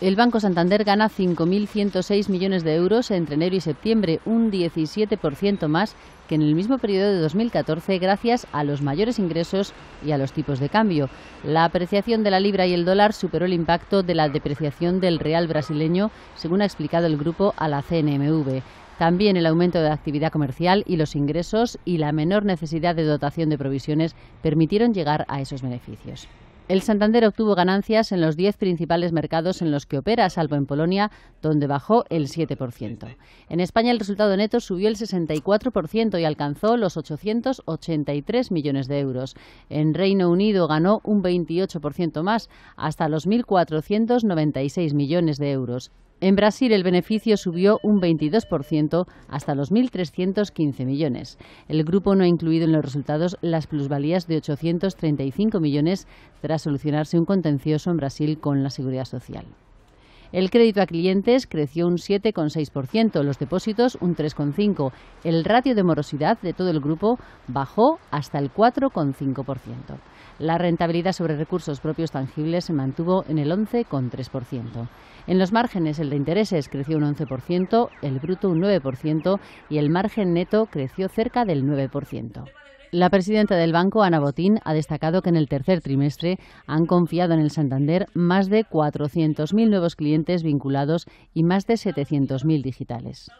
El Banco Santander gana 5.106 millones de euros entre enero y septiembre, un 17% más que en el mismo periodo de 2014 gracias a los mayores ingresos y a los tipos de cambio. La apreciación de la libra y el dólar superó el impacto de la depreciación del real brasileño, según ha explicado el grupo a la CNMV. También el aumento de la actividad comercial y los ingresos y la menor necesidad de dotación de provisiones permitieron llegar a esos beneficios. El Santander obtuvo ganancias en los 10 principales mercados en los que opera, salvo en Polonia, donde bajó el 7%. En España el resultado neto subió el 64% y alcanzó los 883 millones de euros. En Reino Unido ganó un 28% más, hasta los 1.496 millones de euros. En Brasil el beneficio subió un 22% hasta los 1.315 millones. El grupo no ha incluido en los resultados las plusvalías de 835 millones tras solucionarse un contencioso en Brasil con la Seguridad Social. El crédito a clientes creció un 7,6%, los depósitos un 3,5%. El ratio de morosidad de todo el grupo bajó hasta el 4,5%. La rentabilidad sobre recursos propios tangibles se mantuvo en el 11,3%. En los márgenes, el de intereses creció un 11%, el bruto un 9% y el margen neto creció cerca del 9%. La presidenta del banco, Ana Botín, ha destacado que en el tercer trimestre han confiado en el Santander más de 400.000 nuevos clientes vinculados y más de 700.000 digitales.